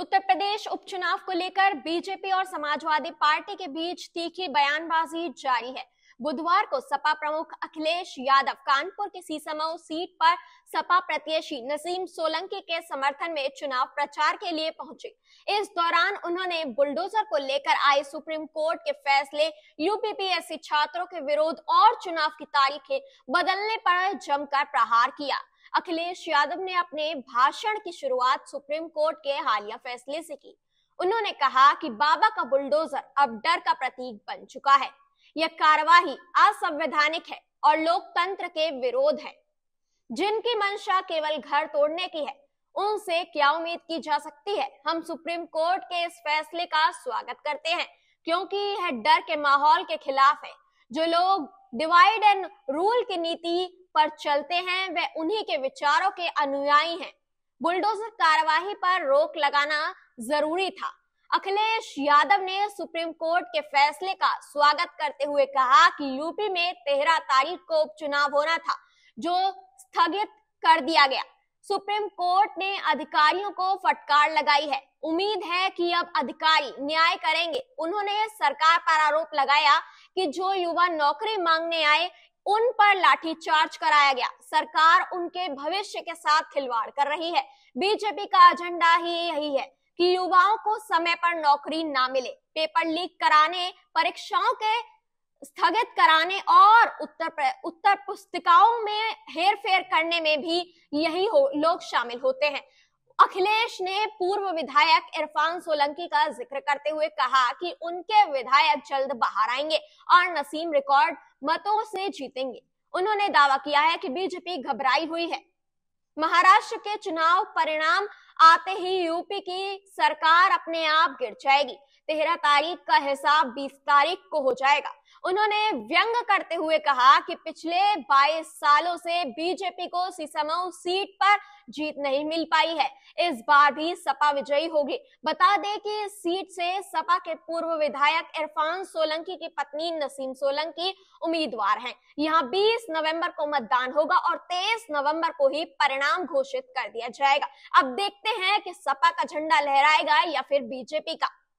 उत्तर प्रदेश उपचुनाव को लेकर बीजेपी और समाजवादी पार्टी के बीच तीखी बयानबाजी जारी है बुधवार को सपा प्रमुख अखिलेश यादव कानपुर के सीसमऊ सीट पर सपा प्रत्याशी नसीम सोलंकी के समर्थन में चुनाव प्रचार के लिए पहुंचे इस दौरान उन्होंने बुलडोजर को लेकर आए सुप्रीम कोर्ट के फैसले यूपीपीएससी छात्रों के विरोध और चुनाव की तारीखें बदलने पर जमकर प्रहार किया अखिलेश यादव ने अपने भाषण की शुरुआत सुप्रीम कोर्ट के हालिया फैसले से की उन्होंने कहा कि बाबा का बुलडोजर अब डर का प्रतीक बन चुका है यह कार्यवाही असंवैधानिक है और लोकतंत्र के विरोध है जिनकी मंशा केवल घर तोड़ने की है उनसे क्या उम्मीद की जा सकती है हम सुप्रीम कोर्ट के इस फैसले का स्वागत करते हैं क्योंकि यह डर के माहौल के खिलाफ है जो लोग डिवाइड एंड रूल की नीति पर चलते हैं वे उन्हीं के विचारों के अनुयायी हैं बुलडोजर कार्यवाही पर रोक लगाना जरूरी था अखिलेश यादव ने सुप्रीम कोर्ट के फैसले का स्वागत करते हुए कहा कि यूपी में तेरह तारीख को उपचुनाव होना था जो स्थगित कर दिया गया सुप्रीम कोर्ट ने अधिकारियों को फटकार लगाई है उम्मीद है कि अब अधिकारी न्याय करेंगे उन्होंने सरकार पर आरोप लगाया कि जो युवा नौकरी मांगने आए उन पर लाठीचार्ज कराया गया सरकार उनके भविष्य के साथ खिलवाड़ कर रही है बीजेपी का एजेंडा ही यही है कि युवाओं को समय पर नौकरी ना मिले पेपर लीक कराने परीक्षाओं के स्थगित कराने और उत्तर उत्तर पुस्तिकाओं में हेर फेर करने में भी यही हो, लोग शामिल होते हैं अखिलेश ने पूर्व विधायक इरफान सोलंकी का जिक्र करते हुए कहा कि उनके विधायक जल्द बाहर आएंगे और नसीम रिकॉर्ड मतों से जीतेंगे उन्होंने दावा किया है कि बीजेपी घबराई हुई है महाराष्ट्र के चुनाव परिणाम आते ही यूपी की सरकार अपने आप गिर जाएगी तेरह तारीख का हिसाब बीस तारीख को हो जाएगा उन्होंने व्यंग करते हुए कहा कि पिछले 22 सालों से बीजेपी को सिसमऊ सीट पर जीत नहीं मिल पाई है इस बार भी सपा विजयी होगी बता दें कि इस सीट से सपा के पूर्व विधायक इरफान सोलंकी की पत्नी नसीम सोलंकी उम्मीदवार हैं यहां 20 नवंबर को मतदान होगा और 23 नवंबर को ही परिणाम घोषित कर दिया जाएगा अब देखते हैं कि सपा का झंडा लहराएगा या फिर बीजेपी का